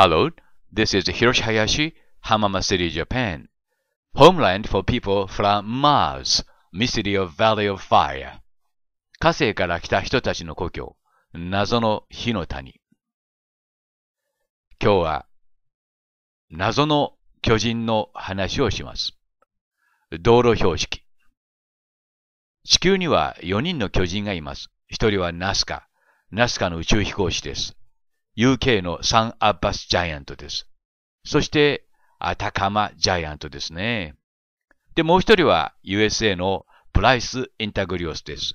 Hello, this is Hiroshi Hayashi, Hamama City, Japan. Homeland for people from Mars, Mystery of Valley of Fire. 火星から来た人たちの故郷、謎の火の谷。今日は、謎の巨人の話をします。道路標識。地球には4人の巨人がいます。1人はナスカ。ナスカの宇宙飛行士です。UK のサン・アッバス・ジャイアントです。そして、アタカマ・ジャイアントですね。で、もう一人は USA のプライス・インタグリオスです。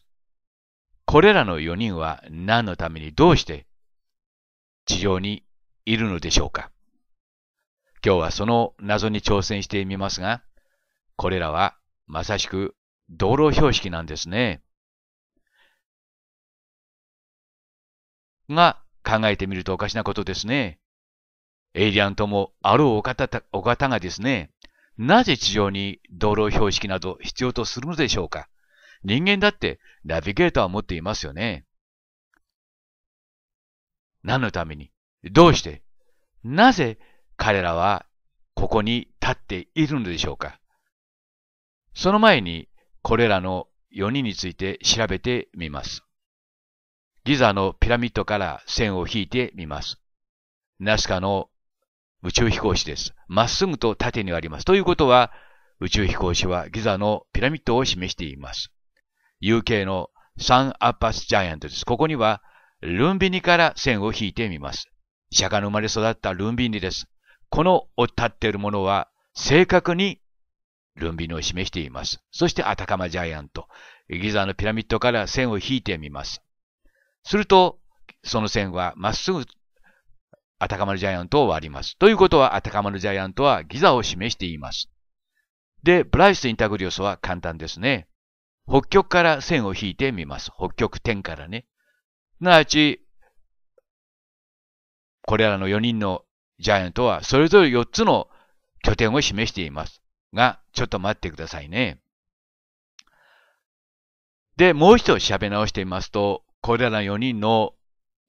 これらの4人は何のためにどうして地上にいるのでしょうか今日はその謎に挑戦してみますが、これらはまさしく道路標識なんですね。が、考えてみるとおかしなことですね。エイリアンともあろうお方お方がですね、なぜ地上に道路標識など必要とするのでしょうか人間だってナビゲーターを持っていますよね。何のためにどうしてなぜ彼らはここに立っているのでしょうかその前にこれらの4人について調べてみます。ギザのピラミッドから線を引いてみます。ナスカの宇宙飛行士です。まっすぐと縦にあります。ということは、宇宙飛行士はギザのピラミッドを示しています。UK のサン・アッパス・ジャイアントです。ここには、ルンビニから線を引いてみます。釈迦の生まれ育ったルンビニです。この立っているものは、正確にルンビニを示しています。そしてアタカマジャイアント。ギザのピラミッドから線を引いてみます。すると、その線はまっすぐアタカマルジャイアントを割ります。ということは、アタカマルジャイアントはギザを示しています。で、ブライス・インタグリオスは簡単ですね。北極から線を引いてみます。北極点からね。すなわち、これらの4人のジャイアントはそれぞれ4つの拠点を示しています。が、ちょっと待ってくださいね。で、もう一度喋り直してみますと、これら4人の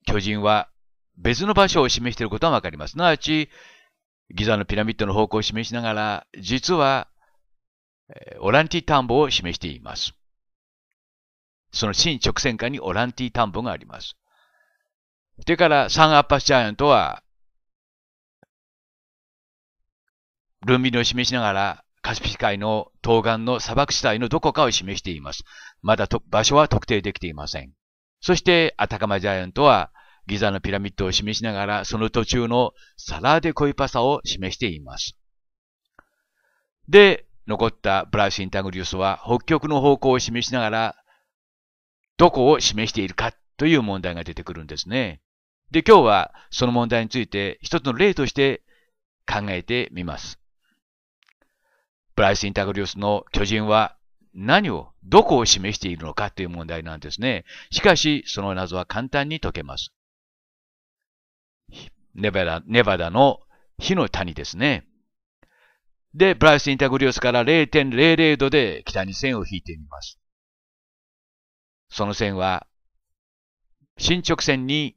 巨人は別の場所を示していることがわかります。すなわち、ギザのピラミッドの方向を示しながら、実は、オランティ田んぼを示しています。その新直線下にオランティ田んぼがあります。それから、サンアッパスジャイアントは、ルンビニを示しながら、カスピ海の東岸の砂漠地帯のどこかを示しています。まだ場所は特定できていません。そして、アタカマジャイアントは、ギザのピラミッドを示しながら、その途中のサラーデコイパサを示しています。で、残ったブラシス・インタグリウスは、北極の方向を示しながら、どこを示しているかという問題が出てくるんですね。で、今日はその問題について一つの例として考えてみます。ブライス・インタグリウスの巨人は何を、どこを示しているのかという問題なんですね。しかし、その謎は簡単に解けます。ネバダネバダの火の谷ですね。で、ブライス・インタグリオスから0.00度で北に線を引いてみます。その線は、進直線に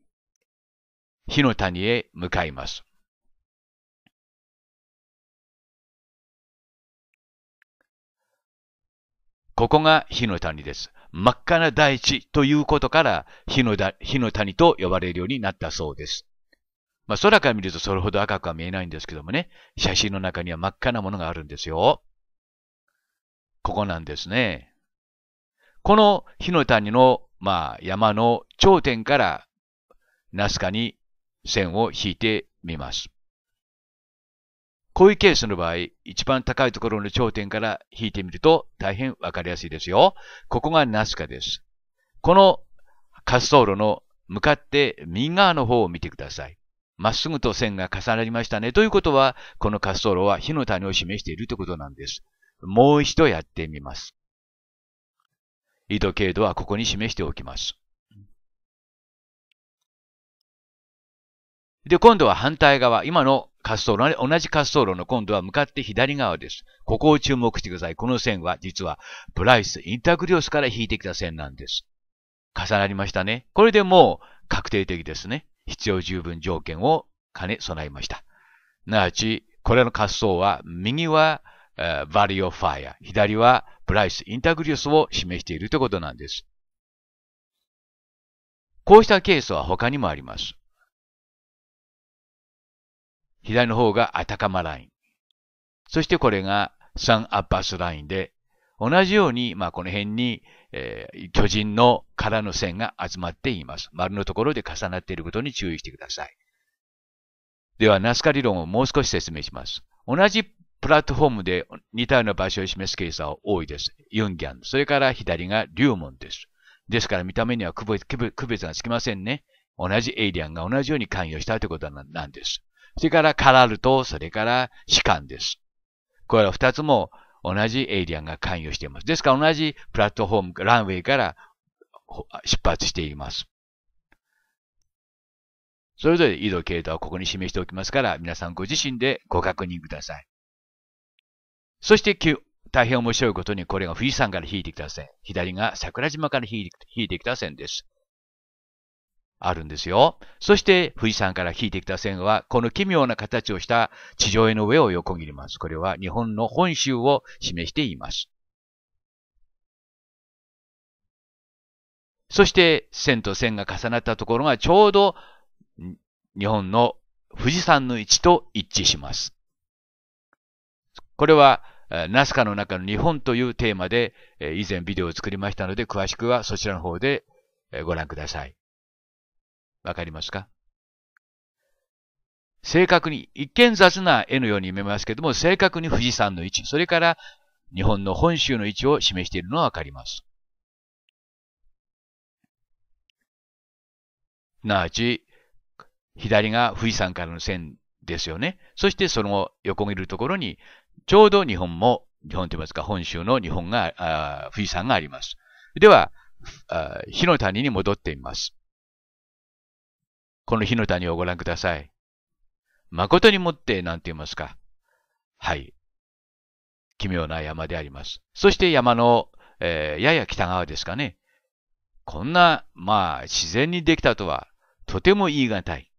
火の谷へ向かいます。ここが火の谷です。真っ赤な大地ということから火の火の谷と呼ばれるようになったそうです。まあ、空から見るとそれほど赤くは見えないんですけどもね、写真の中には真っ赤なものがあるんですよ。ここなんですね。この火の谷の、まあ、山の頂点からナスカに線を引いてみます。こういうケースの場合、一番高いところの頂点から引いてみると大変わかりやすいですよ。ここがナスカです。この滑走路の向かって右側の方を見てください。まっすぐと線が重なりましたね。ということは、この滑走路は火の谷を示しているということなんです。もう一度やってみます。緯度経度はここに示しておきます。で、今度は反対側、今の滑走路、同じ滑走路の今度は向かって左側です。ここを注目してください。この線は実はブライス、インタークリオスから引いてきた線なんです。重なりましたね。これでもう確定的ですね。必要十分条件を兼ね備えました。すなわち、これの滑走は、右は、えー、バリオファイア、左はプライス、インタグリオスを示しているということなんです。こうしたケースは他にもあります。左の方がアタカマライン。そしてこれがサン・アッバスラインで、同じように、まあ、この辺に、えー、巨人の空の線が集まっています。丸のところで重なっていることに注意してください。では、ナスカ理論をもう少し説明します。同じプラットフォームで似たような場所を示すケースは多いです。ユンギャン。それから左がリュウモンです。ですから見た目には区別がつきませんね。同じエイリアンが同じように関与したということなんです。それからカラルと、それから士官です。これは二つも同じエイリアンが関与しています。ですから同じプラットフォーム、ランウェイから出発しています。それぞれ移動経路はここに示しておきますから、皆さんご自身でご確認ください。そして9、大変面白いことにこれが富士山から引いてきた線。左が桜島から引いてきた線です。あるんですよ。そして富士山から引いてきた線は、この奇妙な形をした地上絵の上を横切ります。これは日本の本州を示しています。そして線と線が重なったところがちょうど日本の富士山の位置と一致します。これはナスカの中の日本というテーマで以前ビデオを作りましたので詳しくはそちらの方でご覧ください。わかりますか正確に、一見雑な絵のように見えますけども、正確に富士山の位置、それから日本の本州の位置を示しているのがわかります。なあち、左が富士山からの線ですよね。そしてその横切るところに、ちょうど日本も、日本と言いますか、本州の日本が、あ富士山があります。では、火の谷に戻ってみます。この火の谷をご覧ください。誠にもって、なんて言いますか。はい。奇妙な山であります。そして山の、えー、やや北側ですかね。こんな、まあ、自然にできたとは、とても言い難い。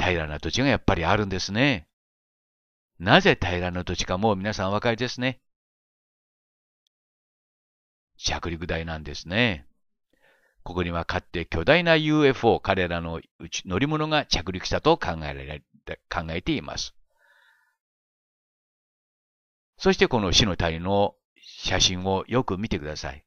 平らな土地がやっぱりあるんですね。なぜ平らな土地かもう皆さんお分かりですね。着陸台なんですね。ここにはかって巨大な UFO 彼らのうち乗り物が着陸したと考えられ考えています。そしてこの死の谷の写真をよく見てください。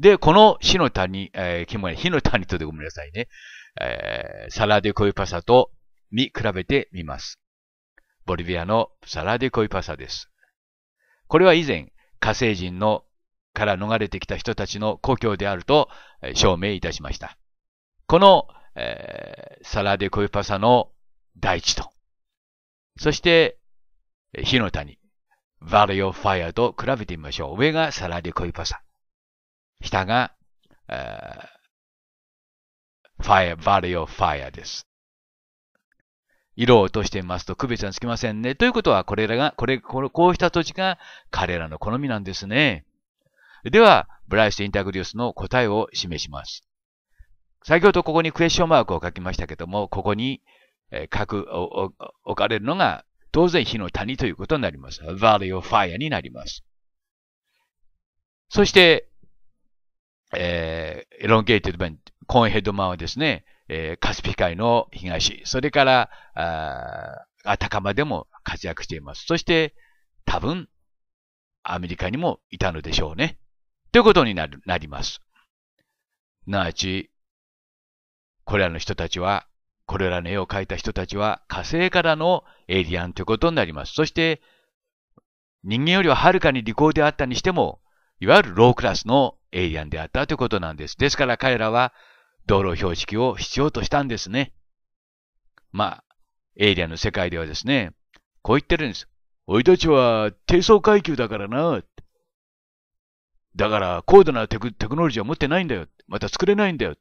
で、この死の谷、えー、キモ火の谷とでごめんなさいね、えー、サラデコイパサと見比べてみます。ボリビアのサラデコイパサです。これは以前、火星人のから逃れてきた人たちの故郷であると証明いたしました。この、えー、サラデ・コイパサの大地と、そして、火の谷、バリオ・ファイアと比べてみましょう。上がサラデ・コイパサ。下が、えー、ファイア、バリオ・ファイアです。色を落としていますと区別がつきませんね。ということは、これらが、これ、この、こうした土地が彼らの好みなんですね。では、ブライス・インタグリウスの答えを示します。先ほどここにクエスチョンマークを書きましたけども、ここに書く、置かれるのが、当然火の谷ということになります。Valley of Fire になります。そして、えー、エロンゲーテッドバン、コーンヘッドマンはですね、えー、カスピ海の東、それから、あたかまでも活躍しています。そして、多分、アメリカにもいたのでしょうね。ということになるなります。なあち、これらの人たちは、これらの絵を描いた人たちは火星からのエイリアンということになります。そして、人間よりははるかに利口であったにしても、いわゆるロークラスのエイリアンであったということなんです。ですから彼らは道路標識を必要としたんですね。まあ、エイリアンの世界ではですね、こう言ってるんです。いたちは低層階級だからな。だから高度なテクテクノロジーは持ってないんだよ。また作れないんだよ。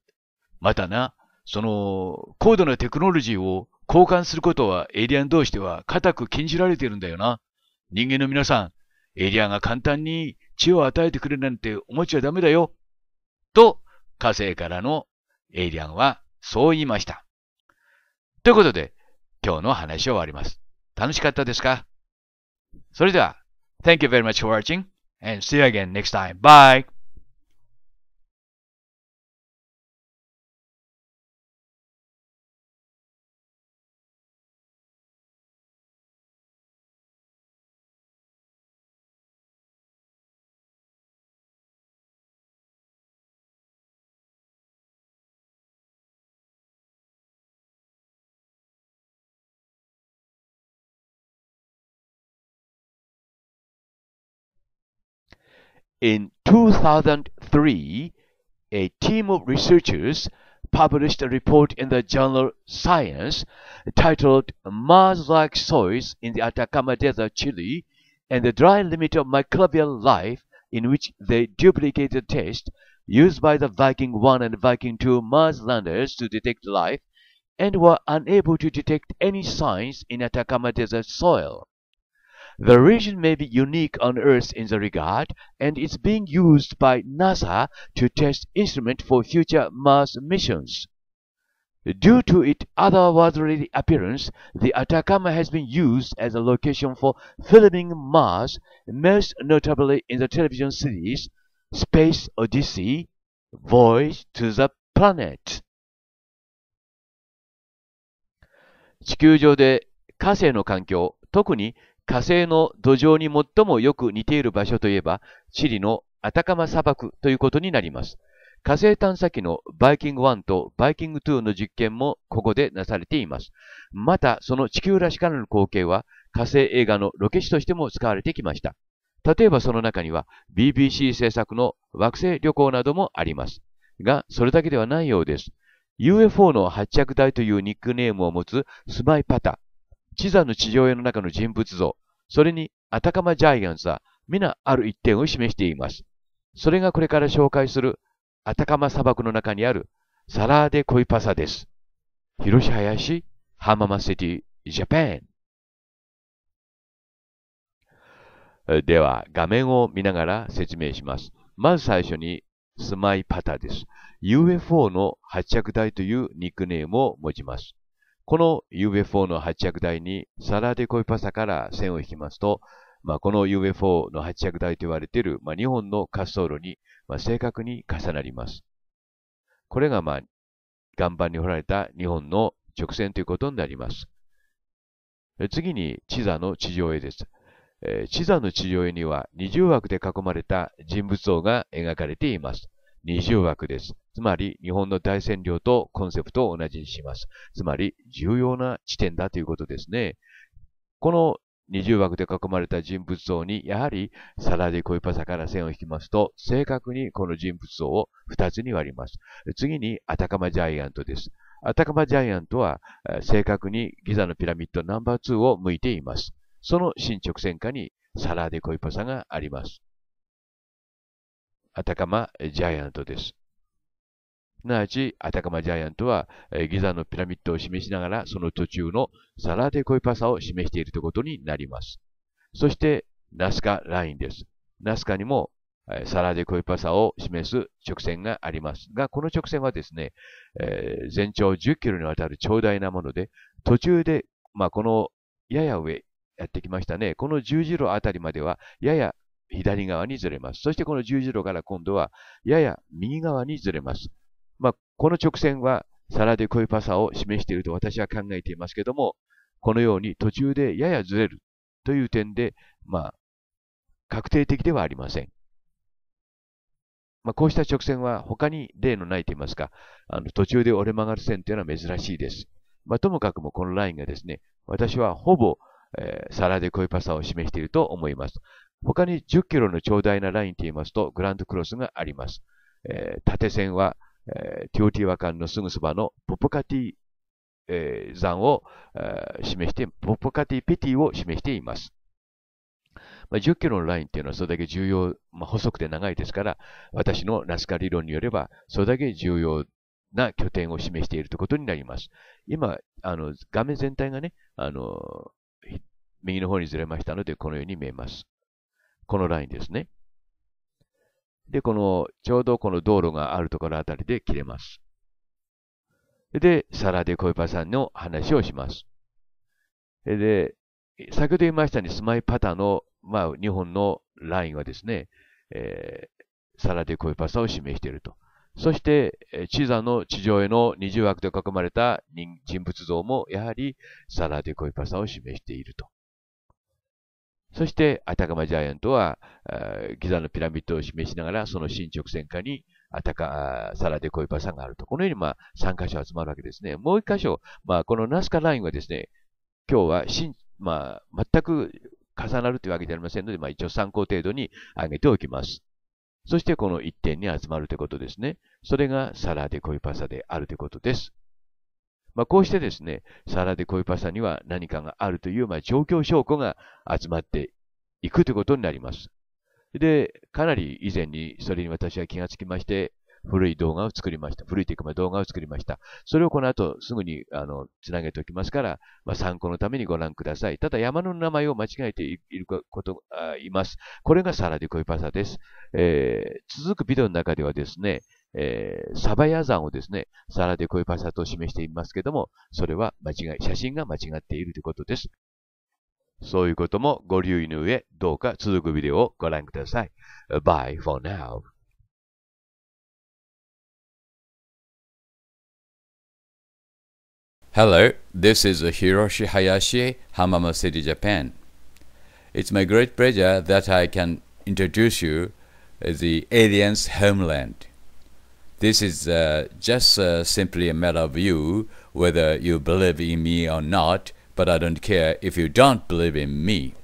またな、その高度なテクノロジーを交換することはエイリアン同士では固く禁じられているんだよな。人間の皆さん、エイリアンが簡単に知恵を与えてくれなんて思っちゃダメだよ。と、火星からのエイリアンはそう言いました。ということで、今日の話を終わります。楽しかったですかそれでは、Thank you very much for watching and see you again next time. Bye! In 2003, a team of researchers published a report in the journal Science titled Mars-like soils in the Atacama Desert, Chile, and the dry limit of microbial life in which they duplicate the test used by the Viking 1 and Viking 2 Mars landers to detect life and were unable to detect any signs in Atacama Desert soil. The region may be unique on Earth in the regard, and it's being used by NASA to test instruments for future Mars missions. Due to its otherworldly appearance, the Atacama has been used as a location for filming Mars, most notably in the television series Space Odyssey Voyage to the Planet. 地球上で火星の環境特に火星の土壌に最もよく似ている場所といえば、チリのアタカマ砂漠ということになります。火星探査機のバイキング1とバイキング2の実験もここでなされています。また、その地球らしからぬ光景は火星映画のロケ地としても使われてきました。例えばその中には BBC 制作の惑星旅行などもあります。が、それだけではないようです。UFO の発着台というニックネームを持つスマイパタ地座の地上絵の中の人物像、それにアタカマジャイアンツは皆ある一点を示しています。それがこれから紹介するアタカマ砂漠の中にあるサラーデ・コイパサです。広し林、ハママシティ、ジャパン。では、画面を見ながら説明します。まず最初に、スマイパタです。UFO の発着台というニックネームを持ちます。この UFO の発着台にサラデコイパサから線を引きますと、まあ、この UFO の発着台と言われている、まあ、2本の滑走路に、まあ、正確に重なります。これが、まあ、岩盤に掘られた2本の直線ということになります。次に、地座の地上絵です。え地座の地上絵には20枠で囲まれた人物像が描かれています。20枠です。つまり、日本の大占領とコンセプトを同じにします。つまり、重要な地点だということですね。この20枠で囲まれた人物像に、やはり、サラディコイパサから線を引きますと、正確にこの人物像を2つに割ります。次に、アタカマジャイアントです。アタカマジャイアントは、正確にギザのピラミッドナンバー2を向いています。その進捗線下にサラーデコイパサがあります。アタカマジャイアントです。すなわち、アタカマジャイアントは、ギザのピラミッドを示しながら、その途中のサラデコイパサを示しているということになります。そして、ナスカラインです。ナスカにも、サラデコイパサを示す直線がありますが、この直線はですね、えー、全長10キロにわたる長大なもので、途中で、まあ、このやや上、やってきましたね。この十字路あたりまでは、やや左側にずれます。そしてこの十字路から今度はやや右側にずれます。まあ、この直線はサラデコイパサを示していると私は考えていますけども、このように途中でややずれるという点で、まあ、確定的ではありません。まあ、こうした直線は他に例のないと言いますか、あの途中で折れ曲がる線というのは珍しいです。まあ、ともかくもこのラインがですね、私はほぼ、えー、サラデコイパサを示していると思います。他に10キロの長大なラインと言いますと、グランドクロスがあります。えー、縦線は、えー、ティオティワカンのすぐそばのポポカティ、えー、山を、えー、示して、ポポカティペティを示しています。まあ、10キロのラインというのはそれだけ重要、まあ、細くて長いですから、私のナスカ理論によれば、それだけ重要な拠点を示しているということになります。今、あの、画面全体がね、あの、右の方にずれましたので、このように見えます。このラインですね。で、この、ちょうどこの道路があるところあたりで切れます。で、サラデコイパさんの話をします。で、先ほど言いましたように、スマイパタの、まあ、日本のラインはですね、えー、サラデコイパさを示していると。そして、地座の地上への二重枠で囲まれた人物像も、やはりサラデコイパさを示していると。そして、アタカマジャイアントは、ギザのピラミッドを示しながら、その進直線下に、アタカ、サラデコイパサがあると。このように、まあ、3箇所集まるわけですね。もう1箇所、まあ、このナスカラインはですね、今日は、まあ、全く重なるというわけではありませんので、まあ、一応参考程度に挙げておきます。そして、この1点に集まるということですね。それがサラデコイパサであるということです。まあ、こうしてですね、皿でコイパスタには何かがあるという、まあ、状況証拠が集まっていくということになります。で、かなり以前にそれに私は気がつきまして、古い動画を作りました。古いというか、動画を作りました。それをこの後すぐに、あの、つなげておきますから、まあ、参考のためにご覧ください。ただ、山の名前を間違えていること、あいます。これがサラディコイパサです。えー、続くビデオの中ではですね、えー、サバヤ山をですね、サラデコイパサと示していますけども、それは間違い、写真が間違っているということです。そういうこともご留意の上、どうか続くビデオをご覧ください。Bye for now. Hello, this is Hiroshi Hayashi, Hamamo City, Japan. It's my great pleasure that I can introduce you uh, the alien's homeland. This is uh, just uh, simply a matter of you, whether you believe in me or not, but I don't care if you don't believe in me.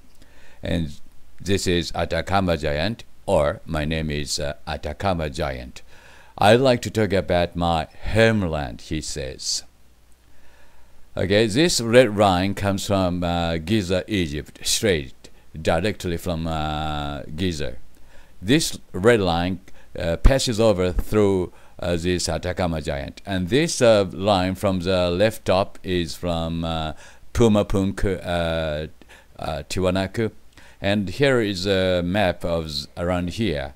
And this is Atacama Giant, or my name is uh, Atacama Giant. I'd like to talk about my homeland, he says. Okay, this red line comes from uh, Giza, Egypt, straight directly from uh, Giza. This red line uh, passes over through uh, this Atacama giant, and this uh, line from the left top is from uh, Punku, uh, Tiwanaku, and here is a map of around here.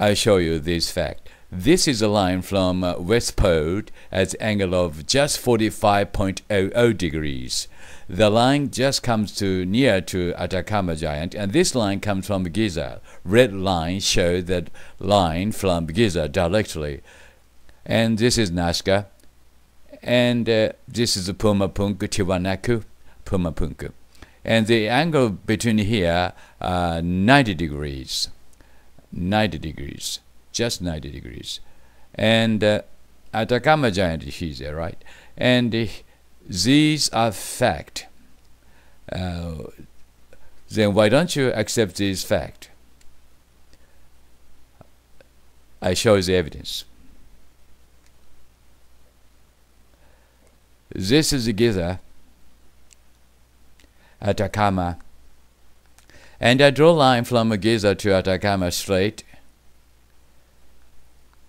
I show you this fact. This is a line from uh, West Pole at angle of just 45.00 degrees. The line just comes to near to Atacama Giant, and this line comes from Giza. Red line shows that line from Giza directly. And this is Nazca, and uh, this is Puma Pumapunku Tiwanaku, Punku, And the angle between here, uh, 90 degrees, 90 degrees just 90 degrees. And uh, Atacama Giant is there, right? And uh, these are fact. Uh, then why don't you accept this fact? I show the evidence. This is the Giza, Atacama, and I draw line from Giza to Atacama straight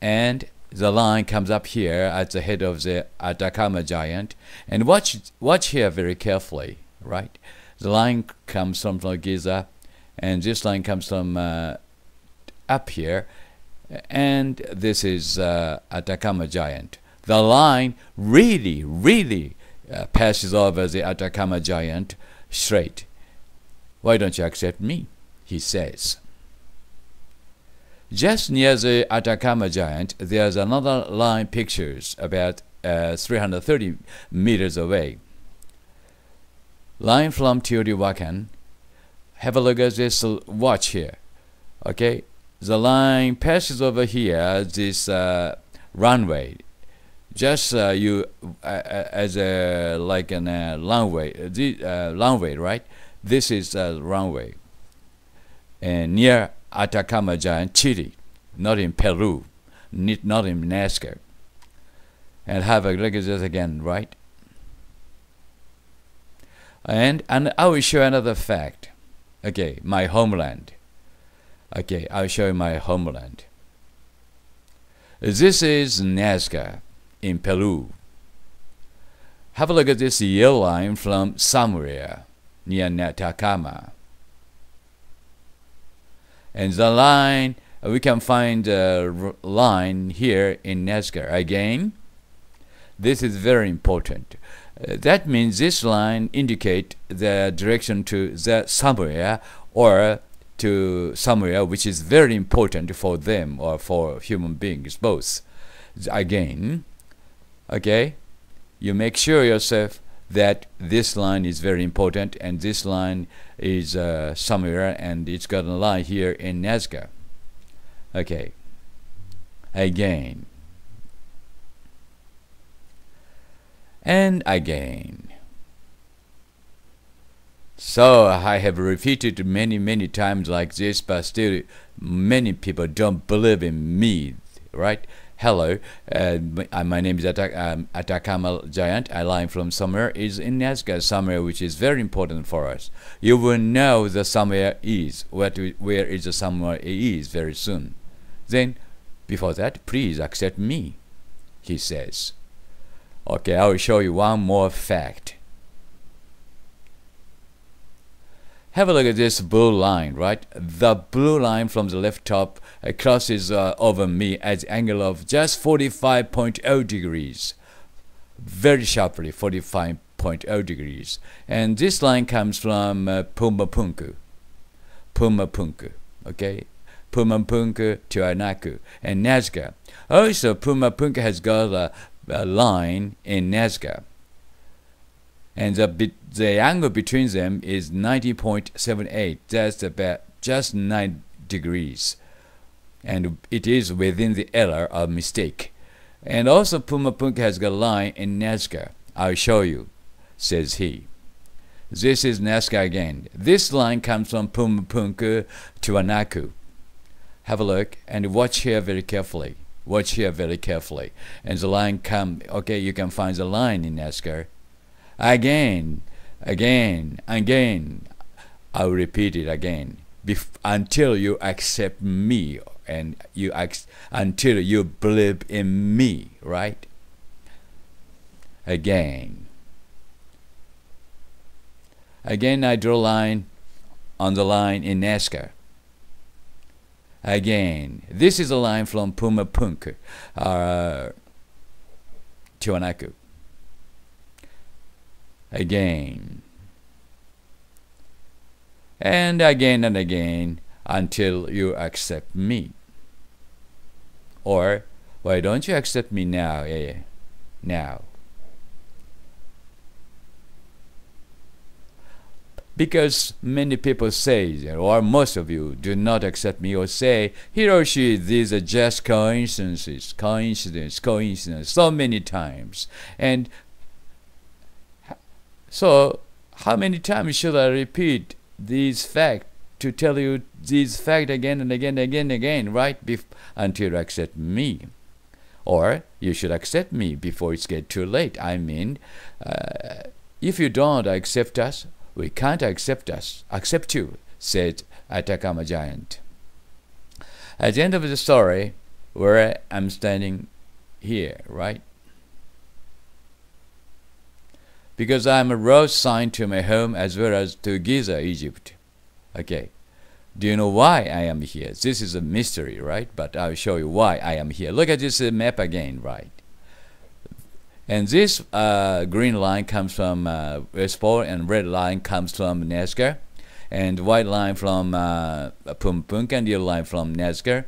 and the line comes up here at the head of the Atacama Giant. And watch, watch here very carefully, right? The line comes from Giza, and this line comes from uh, up here, and this is uh, Atacama Giant. The line really, really uh, passes over the Atacama Giant straight. Why don't you accept me? He says. Just near the Atacama Giant, there's another line pictures about uh, 330 meters away. Line from Teotihuacan. Have a look at this watch here. Okay, the line passes over here, this uh, runway. Just uh, you uh, uh, as a like an uh, runway, uh, the runway, right? This is a runway, and near Atacama giant Chile, not in Peru, not in Nazca. And have a look at this again, right? And, and I will show another fact. Okay, my homeland. Okay, I'll show you my homeland. This is Nazca in Peru. Have a look at this yellow line from somewhere near Atacama and the line uh, we can find the line here in Nazca again this is very important uh, that means this line indicate the direction to the somewhere or to somewhere which is very important for them or for human beings both again okay you make sure yourself that this line is very important and this line is uh, somewhere and it's going to lie here in Nazca. Okay. Again. And again. So I have repeated many, many times like this, but still many people don't believe in me, right? hello, uh, my name is Atak um, Atacama Giant. I am from somewhere is in Nazca somewhere, which is very important for us. You will know the somewhere is, what, where is the somewhere is very soon. Then, before that, please accept me, he says. Okay, I will show you one more fact. have a look at this blue line, right? The blue line from the left top uh, crosses uh, over me at the angle of just 45.0 degrees. Very sharply, 45.0 degrees. And this line comes from uh, Pumapunku. Pumapunku, okay? Pumapunku to Anaku and Nazca. Also, Pumapunku has got a, a line in Nazca and the, the angle between them is 90.78 that's about just 9 degrees and it is within the error of mistake and also Pumapunk has got a line in Nazca I'll show you says he this is Nazca again this line comes from Pumapunk to Anaku have a look and watch here very carefully watch here very carefully and the line come okay you can find the line in Nazca again, again, again. I'll repeat it again until you accept me and you until you believe in me, right? Again. Again, I draw a line on the line in NASCAR. Again, this is a line from Puma Punk, uh, Tiwanaku again. And again and again until you accept me. Or, why don't you accept me now? eh? Now. because many people say, or most of you do not accept me or say, he or she, these are just coincidences, coincidence, coincidence, so many times. And so how many times should I repeat these facts to tell you these facts again and again and again and again, right? Bef until you accept me. Or you should accept me before it's get too late. I mean, uh, if you don't accept us, we can't accept us, accept you, said Atacama Giant. At the end of the story, where I'm standing here, right? because I am a road sign to my home as well as to Giza, Egypt. Okay. Do you know why I am here? This is a mystery, right? But I'll show you why I am here. Look at this uh, map again, right? And this uh, green line comes from uh, West Pole, and red line comes from Nazca, and white line from uh, Pumpunk, and yellow line from Nazca.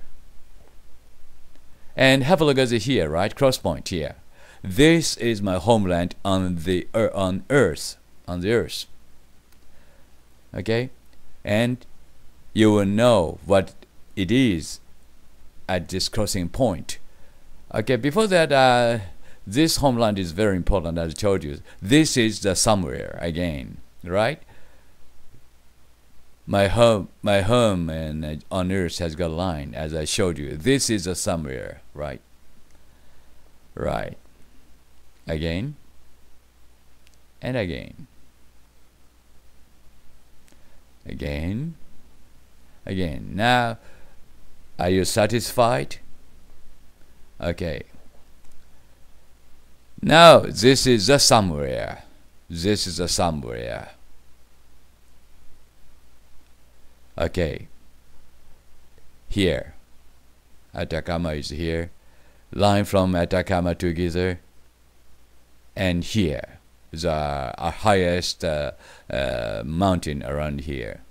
And have a look at it here, right? Cross point here. This is my homeland on the er, on earth, on the earth. Okay, and you will know what it is at this crossing point. Okay, before that, uh, this homeland is very important, as I told you. This is the somewhere again, right? My home, my home and uh, on earth has got a line, as I showed you. This is a somewhere, right? Right again and again again again now are you satisfied okay now this is a somewhere this is a somewhere okay here Atacama is here line from Atacama together and here the our highest uh, uh, mountain around here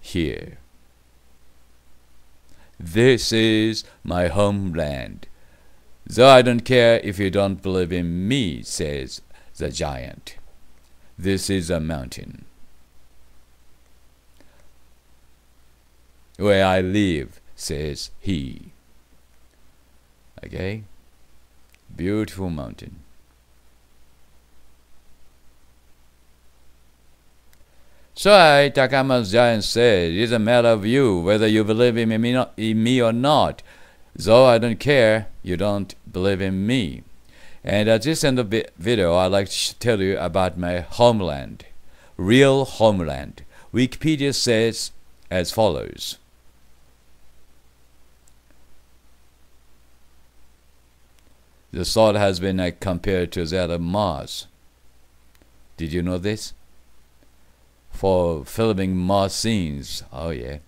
here this is my homeland though i don't care if you don't believe in me says the giant this is a mountain where i live says he okay Beautiful mountain. So I, Takama's giant, said, It is a matter of you whether you believe in me, not, in me or not. Though I don't care, you don't believe in me. And at this end of the video, I'd like to tell you about my homeland. Real homeland. Wikipedia says as follows. The soil has been uh, compared to that of Mars. Did you know this? For filming Mars scenes. Oh, yeah.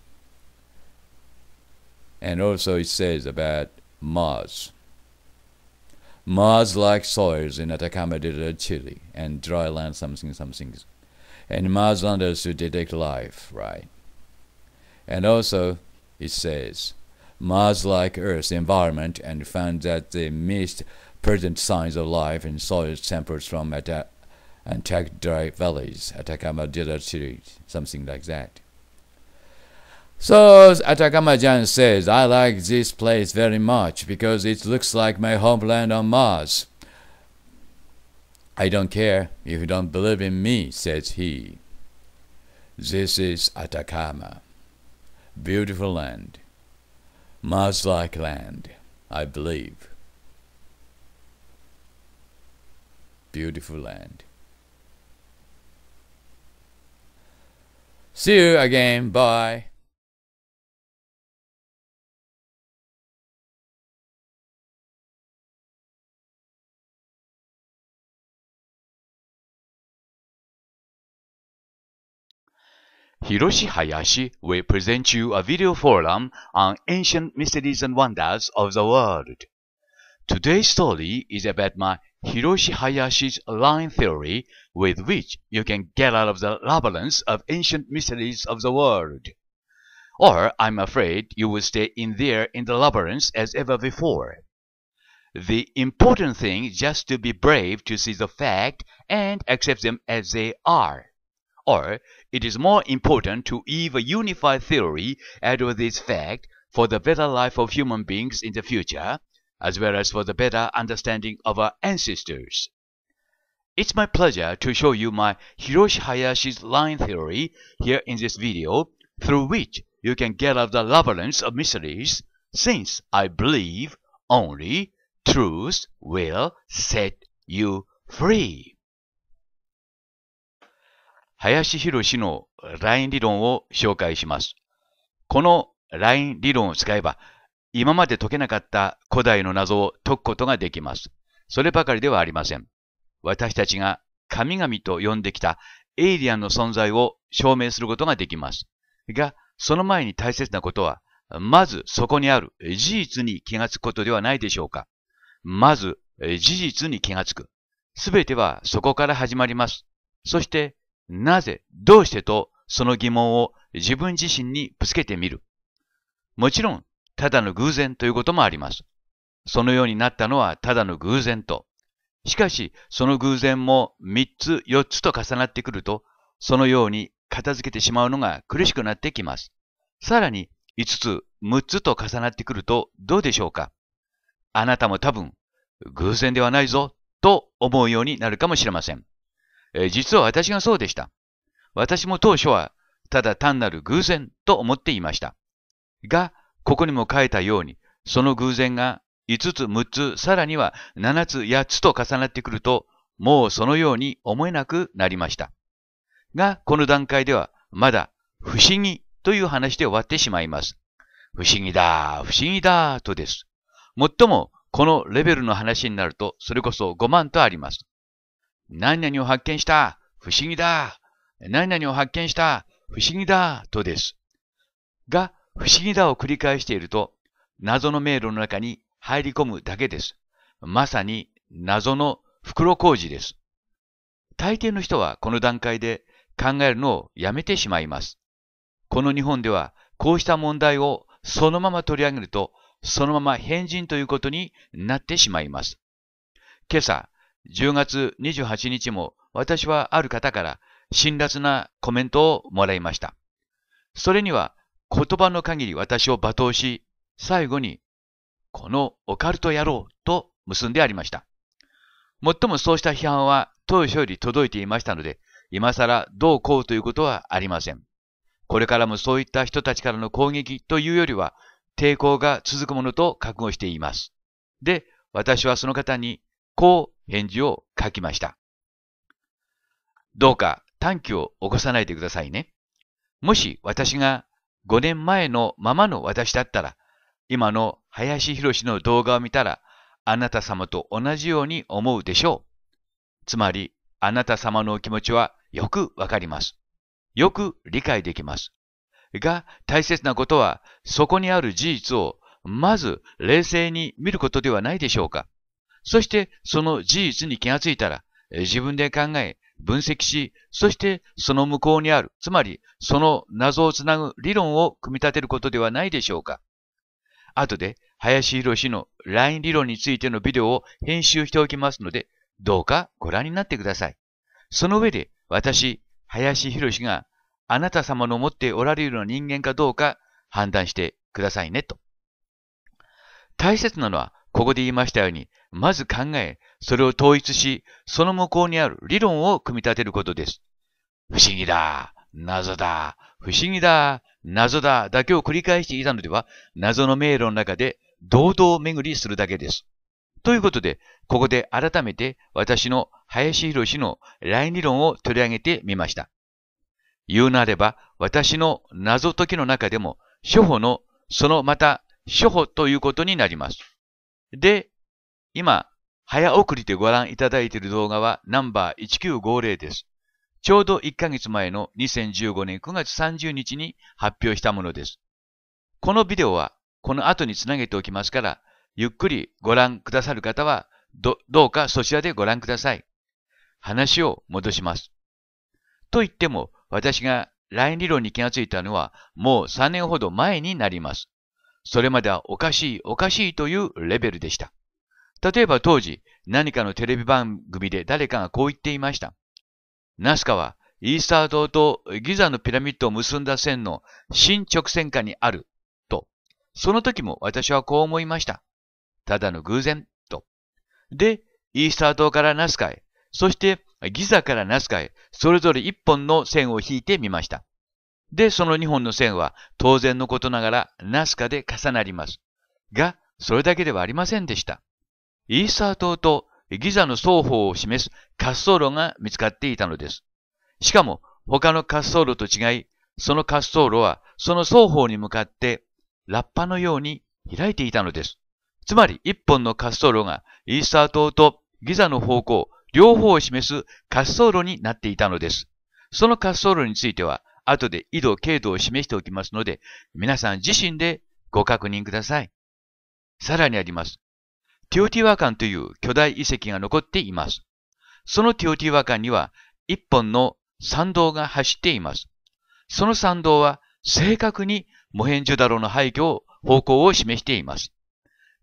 And also, it says about Mars. Mars like soils in Atacama Desert, Chile, and dry land, something, something. And Marslanders to detect life, right? And also, it says, Mars-like Earth's environment and found that they missed present signs of life in soil samples from Ata Antarctic valleys, Atacama Desert something like that. So Atacama Jan says, I like this place very much because it looks like my homeland on Mars. I don't care if you don't believe in me, says he. This is Atacama. Beautiful land. Mars-like land, I believe. Beautiful land. See you again. Bye. Hiroshi Hayashi will present you a video forum on ancient mysteries and wonders of the world. Today's story is about my Hiroshi Hayashi's line theory with which you can get out of the labyrinth of ancient mysteries of the world. Or I'm afraid you will stay in there in the labyrinth as ever before. The important thing just to be brave to see the fact and accept them as they are or it is more important to even unify theory out of this fact for the better life of human beings in the future, as well as for the better understanding of our ancestors. It's my pleasure to show you my Hiroshi Hayashi's line theory here in this video, through which you can get out the labyrinth of mysteries, since I believe only truth will set you free. 林博氏のライン理論を紹介します。このライン理論を使えば、今まで解けなかった古代の謎を解くことができます。そればかりではありません。私たちが神々と呼んできたエイリアンの存在を証明することができます。が、その前に大切なことは、まずそこにある事実に気がつくことではないでしょうか。まず事実に気がつく。すべてはそこから始まります。そしてなぜ、どうしてと、その疑問を自分自身にぶつけてみる。もちろん、ただの偶然ということもあります。そのようになったのはただの偶然と。しかし、その偶然も3つ4つと重なってくると、そのように片付けてしまうのが苦しくなってきます。さらに、5つ6つと重なってくるとどうでしょうかあなたも多分、偶然ではないぞと思うようになるかもしれません。え実は私がそうでした。私も当初はただ単なる偶然と思っていました。が、ここにも書いたように、その偶然が5つ、6つ、さらには7つ、8つと重なってくると、もうそのように思えなくなりました。が、この段階ではまだ不思議という話で終わってしまいます。不思議だ、不思議だ、とです。もっとも、このレベルの話になると、それこそ5万とあります。何々を発見した不思議だ何々を発見した不思議だとです。が、不思議だを繰り返していると、謎の迷路の中に入り込むだけです。まさに謎の袋工事です。大抵の人はこの段階で考えるのをやめてしまいます。この日本ではこうした問題をそのまま取り上げると、そのまま変人ということになってしまいます。今朝、10月28日も私はある方から辛辣なコメントをもらいました。それには言葉の限り私を罵倒し、最後に、このオカルト野郎と結んでありました。もっともそうした批判は当初より届いていましたので、今更どうこうということはありません。これからもそういった人たちからの攻撃というよりは、抵抗が続くものと覚悟しています。で、私はその方に、こう返事を書きました。どうか短期を起こさないでくださいね。もし私が5年前のままの私だったら、今の林博の動画を見たら、あなた様と同じように思うでしょう。つまり、あなた様のお気持ちはよくわかります。よく理解できます。が、大切なことは、そこにある事実を、まず冷静に見ることではないでしょうか。そしてその事実に気がついたら、自分で考え、分析し、そしてその向こうにある、つまりその謎をつなぐ理論を組み立てることではないでしょうか。後で、林博氏の LINE 理論についてのビデオを編集しておきますので、どうかご覧になってください。その上で、私、林博氏があなた様の持っておられるような人間かどうか判断してくださいね、と。大切なのは、ここで言いましたように、まず考え、それを統一し、その向こうにある理論を組み立てることです。不思議だ、謎だ、不思議だ、謎だ、だけを繰り返していたのでは、謎の迷路の中で堂々巡りするだけです。ということで、ここで改めて私の林博士のライン理論を取り上げてみました。言うなれば、私の謎解きの中でも、初歩の、そのまた、初歩ということになります。で、今、早送りでご覧いただいている動画はナンバー1950です。ちょうど1ヶ月前の2015年9月30日に発表したものです。このビデオはこの後につなげておきますから、ゆっくりご覧くださる方はど、どうかそちらでご覧ください。話を戻します。と言っても、私がライン理論に気がついたのはもう3年ほど前になります。それまではおかしいおかしいというレベルでした。例えば当時、何かのテレビ番組で誰かがこう言っていました。ナスカはイースター島とギザのピラミッドを結んだ線の新直線下にあると、その時も私はこう思いました。ただの偶然と。で、イースター島からナスカへ、そしてギザからナスカへ、それぞれ一本の線を引いてみました。で、その2本の線は当然のことながらナスカで重なります。が、それだけではありませんでした。イースター島とギザの双方を示す滑走路が見つかっていたのです。しかも他の滑走路と違い、その滑走路はその双方に向かってラッパのように開いていたのです。つまり一本の滑走路がイースター島とギザの方向、両方を示す滑走路になっていたのです。その滑走路については後で緯度、経度を示しておきますので、皆さん自身でご確認ください。さらにあります。ティオティワカンという巨大遺跡が残っています。そのティオティワカンには一本の参道が走っています。その参道は正確にモヘンジュダロの廃墟を方向を示しています。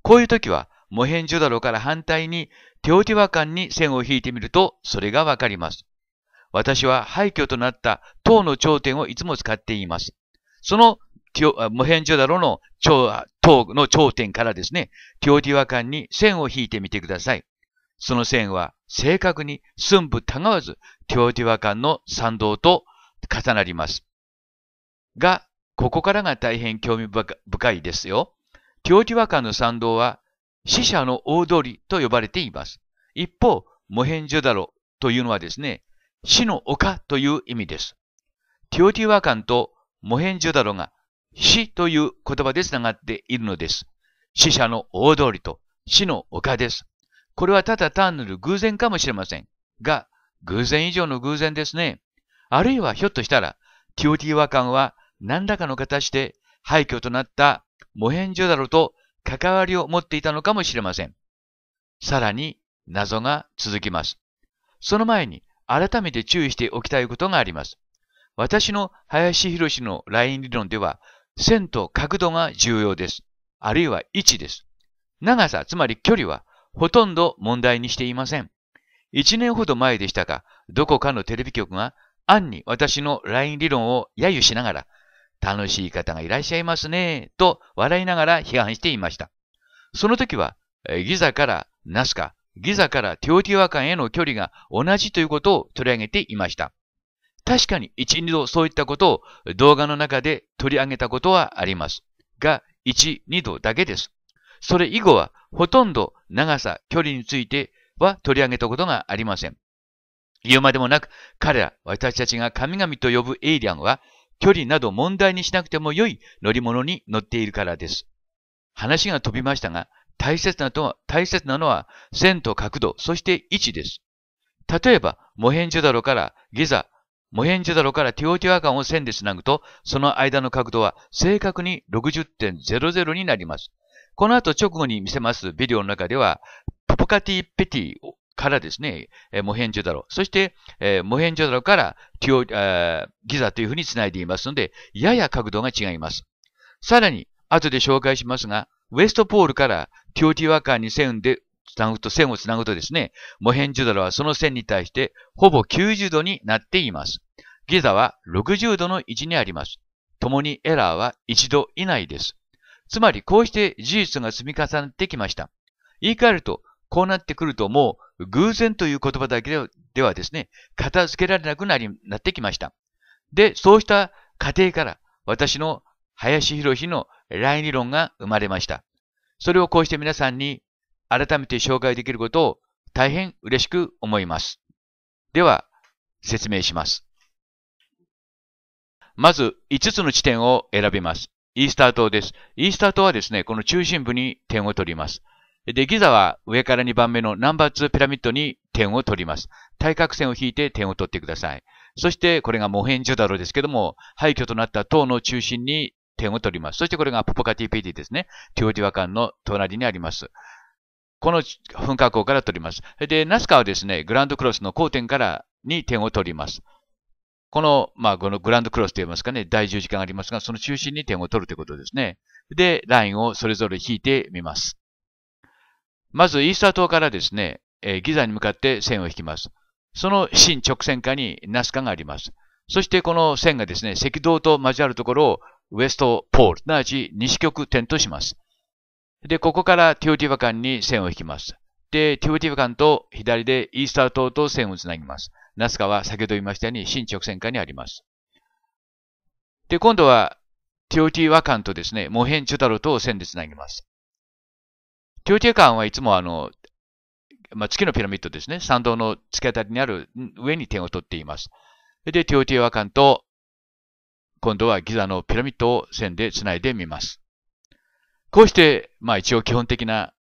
こういう時は、モヘンジュダロから反対にテオティワカンに線を引いてみると、それがわかります。私は廃墟となった塔の頂点をいつも使っています。その無辺ョダロの塔の頂点からですね、ティオティワカンに線を引いてみてください。その線は正確に寸分たがわずティオティワカンの参道と重なります。が、ここからが大変興味深いですよ。ティオティワカンの参道は死者の大通りと呼ばれています。一方、モヘンジョダロというのはですね、死の丘という意味です。ティオティワカンとモヘンジョダロが死という言葉で繋がっているのです。死者の大通りと死の丘です。これはただ単なる偶然かもしれません。が、偶然以上の偶然ですね。あるいはひょっとしたら、ティオティワカンは何らかの形で廃墟となったモヘンジョダロと関わりを持っていたのかもしれません。さらに謎が続きます。その前に改めて注意しておきたいことがあります。私の林博のライン理論では、線と角度が重要です。あるいは位置です。長さ、つまり距離は、ほとんど問題にしていません。一年ほど前でしたが、どこかのテレビ局が、暗に私のライン理論を揶揄しながら、楽しい方がいらっしゃいますね、と笑いながら批判していました。その時は、ギザからナスカ、ギザからテオティワカンへの距離が同じということを取り上げていました。確かに一、二度そういったことを動画の中で取り上げたことはあります。が、一、二度だけです。それ以後はほとんど長さ、距離については取り上げたことがありません。言うまでもなく、彼ら、私たちが神々と呼ぶエイリアンは、距離など問題にしなくても良い乗り物に乗っているからです。話が飛びましたが、大切なは、大切なのは線と角度、そして位置です。例えば、モヘンジュダロからギザ、モヘンジュダロからティオティワカンを線でつなぐと、その間の角度は正確に60.00になります。この後直後に見せますビデオの中では、ポポカティ・ペティからですね、モヘンジュダロ、そして、えー、モヘンジュダロからティオ、えー、ギザというふうにつないでいますので、やや角度が違います。さらに、後で紹介しますが、ウエストポールから表示和感に線でつなぐと、線をつなぐとですね、モヘンジュドラはその線に対してほぼ90度になっています。ギザは60度の位置にあります。共にエラーは1度以内です。つまりこうして事実が積み重なってきました。言い換えると、こうなってくるともう偶然という言葉だけではですね、片付けられなくなり、なってきました。で、そうした過程から私の林博のライン理論が生まれました。それをこうして皆さんに改めて紹介できることを大変嬉しく思います。では、説明します。まず、5つの地点を選びます。イースター島です。イースター島はですね、この中心部に点を取ります。で、ギザは上から2番目のナンバー2ピラミッドに点を取ります。対角線を引いて点を取ってください。そして、これがモヘンジュダロですけども、廃墟となった塔の中心に点を取ります。そしてこれがポポカティペディですね。ティオティワカンの隣にあります。この噴火口から取ります。で、ナスカはですね、グランドクロスの交点からに点を取ります。この、まあ、このグランドクロスといいますかね、第十字架がありますが、その中心に点を取るということですね。で、ラインをそれぞれ引いてみます。まず、イースター島からですね、えギザに向かって線を引きます。その新直線下にナスカがあります。そしてこの線がですね、赤道と交わるところをウエストポール、すなわち西極点とします。で、ここからティオティワカンに線を引きます。で、ティオティワカンと左でイースター島と線をつなぎます。ナスカは先ほど言いましたように新直線下にあります。で、今度はティオティワカンとですね、モヘンチュタロと線でつなぎます。ティオティワカンはいつもあの、まあ、月のピラミッドですね、参道の突き当たりにある上に点を取っています。で、ティオティワカンと今度はギザのピラミッドを線でつないでみます。こうして、まあ一応基本的な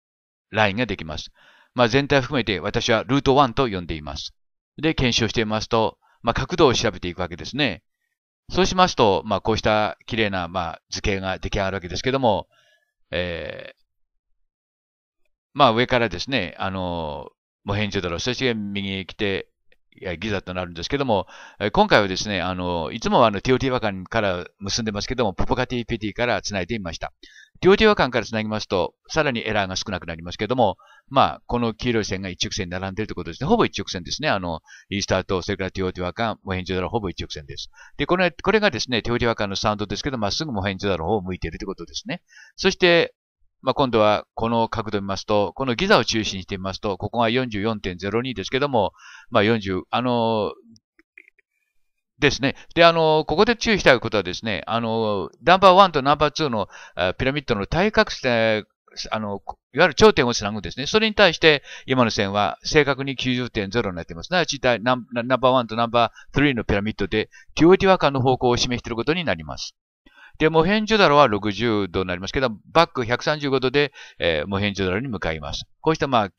ラインができます。まあ全体含めて私はルート1と呼んでいます。で、検証してみますと、まあ角度を調べていくわけですね。そうしますと、まあこうした綺麗な、まあ図形が出来上がるわけですけども、えー、まあ上からですね、あの、モヘンジョドロ、そして右へ来て、ギザとなるんですけども、今回はですね、あの、いつもあの TOT 和感から結んでますけども、ポポカ TPT から繋いでみました。TOT 和感から繋ぎますと、さらにエラーが少なくなりますけども、まあ、この黄色い線が一直線に並んでいるということですね。ほぼ一直線ですね。あの、イースターと、それから TOT 和感、モヘンジョダロほぼ一直線です。で、これ、これがですね、TOT 和感のサウンドですけど、まっすぐモヘンジョダロを向いているということですね。そして、まあ、今度はこの角度見ますと、このギザを中心にしてみますと、ここが44.02ですけども、まあ、40、あのですね。で、あの、ここで注意したいことはですね、あの、ナンバー1とナンバー2のピラミッドの対角線、あの、いわゆる頂点をつなぐんですね。それに対して、今の線は正確に90.0になっています。すなわナンバー1とナンバー3のピラミッドで、テュオティワカの方向を示していることになります。で、モヘンジョダロは60度になりますけど、バック135度で、えー、モヘンジョダロに向かいます。こうした、まあ、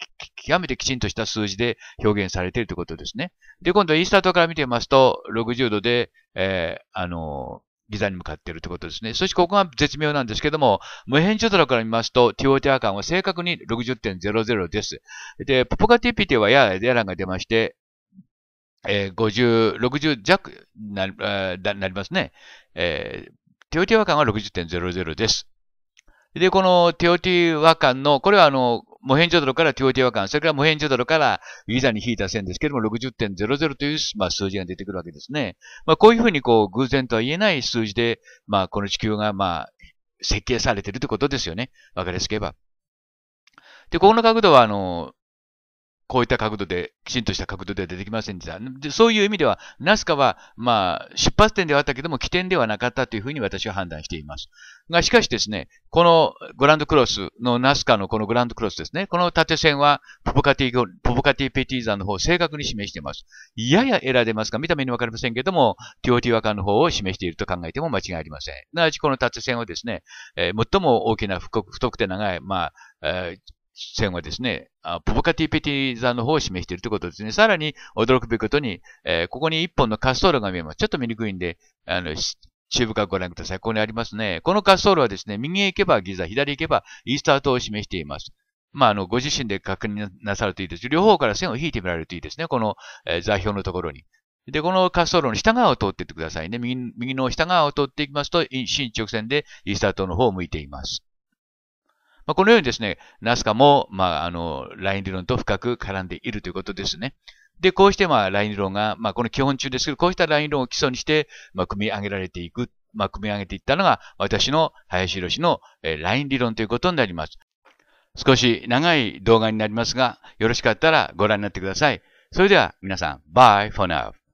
極めてきちんとした数字で表現されているということですね。で、今度はイースタートから見てみますと、60度で、えー、あのーギザに向かっているということですね。そしてここが絶妙なんですけども、モヘンジョダロから見ますと、ティオテア間は正確に60.00です。で、ポポカティピティはややエラが出まして、えー、50、60弱な,、えー、なりますね。えー TOT 和感は60.00です。で、この TOT 和感の、これはあの、モヘンジョドロから TOT 和感、それからモヘンジョドロからウィザーに引いた線ですけども、60.00という、まあ、数字が出てくるわけですね。まあ、こういうふうにこう、偶然とは言えない数字で、まあ、この地球が、まあ、設計されているということですよね。わかりやすければ。で、ここの角度は、あの、こういった角度で、きちんとした角度では出てきませんでした。でそういう意味では、ナスカは、まあ、出発点ではあったけども、起点ではなかったというふうに私は判断しています。が、しかしですね、このグランドクロスのナスカのこのグランドクロスですね、この縦線は、ポポカティ、ポポカティペティーザーの方を正確に示しています。ややエラーますか見た目にわかりませんけども、ティオティワカンの方を示していると考えても間違いありません。なわちこの縦線はですね、えー、最も大きな太くて長い、まあ、えー線はですね、ポボカティペティ座の方を示しているということですね。さらに驚くべきことに、えー、ここに一本の滑走路が見えます。ちょっと見にくいんで、あの、中部からご覧ください。ここにありますね。この滑走路はですね、右へ行けばギザ、左へ行けばイースター島を示しています。まあ、あの、ご自身で確認なさるといいです。両方から線を引いてみられるといいですね。この、えー、座標のところに。で、この滑走路の下側を通っていってくださいね。右右の下側を通っていきますと、新直線でイースター島の方を向いています。まあ、このようにですね、ナスカも、まあ、あの、ライン理論と深く絡んでいるということですね。で、こうして、まあ、ライン理論が、まあ、この基本中ですけど、こうしたライン理論を基礎にして、まあ、組み上げられていく、まあ、組み上げていったのが、私の林博の、えー、ライン理論ということになります。少し長い動画になりますが、よろしかったらご覧になってください。それでは、皆さん、Bye for now!